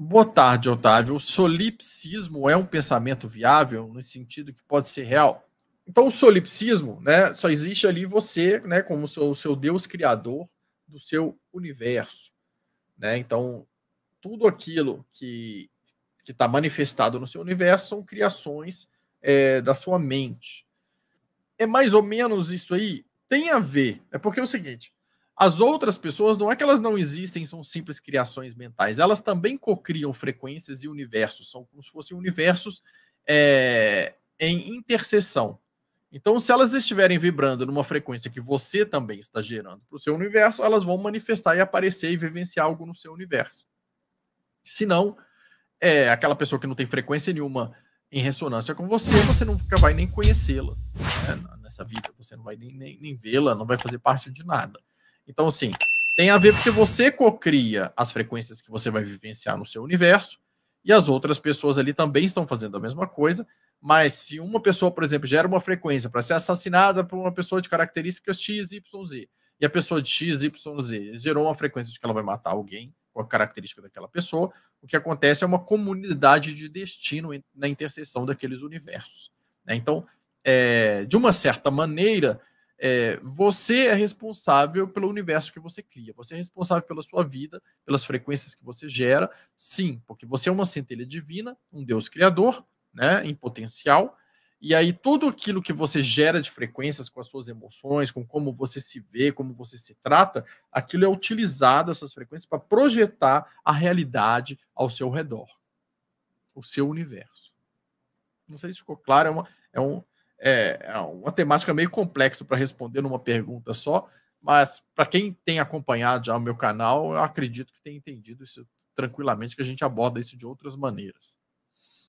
Boa tarde, Otávio. O solipsismo é um pensamento viável no sentido que pode ser real? Então, o solipsismo, né, só existe ali você, né, como seu, seu Deus criador do seu universo, né? Então, tudo aquilo que que está manifestado no seu universo são criações é, da sua mente. É mais ou menos isso aí. Tem a ver. É porque é o seguinte: as outras pessoas, não é que elas não existem, são simples criações mentais. Elas também cocriam frequências e universos, são como se fossem universos é, em interseção. Então, se elas estiverem vibrando numa frequência que você também está gerando para o seu universo, elas vão manifestar e aparecer e vivenciar algo no seu universo. Se não, é aquela pessoa que não tem frequência nenhuma em ressonância com você, você nunca vai nem conhecê-la né? nessa vida, você não vai nem, nem, nem vê-la, não vai fazer parte de nada. Então, assim, tem a ver porque você cocria as frequências que você vai vivenciar no seu universo e as outras pessoas ali também estão fazendo a mesma coisa. Mas se uma pessoa, por exemplo, gera uma frequência para ser assassinada por uma pessoa de características X, Y, Z, e a pessoa de X, Y, Z gerou uma frequência de que ela vai matar alguém com a característica daquela pessoa, o que acontece é uma comunidade de destino na interseção daqueles universos. Né? Então, é, de uma certa maneira, é, você é responsável pelo universo que você cria, você é responsável pela sua vida, pelas frequências que você gera, sim, porque você é uma centelha divina, um Deus criador, né, em potencial, e aí tudo aquilo que você gera de frequências com as suas emoções, com como você se vê, como você se trata, aquilo é utilizado, essas frequências, para projetar a realidade ao seu redor, o seu universo. Não sei se ficou claro, é, uma, é um é, é uma temática meio complexa para responder numa pergunta só, mas para quem tem acompanhado já o meu canal, eu acredito que tem entendido isso tranquilamente, que a gente aborda isso de outras maneiras.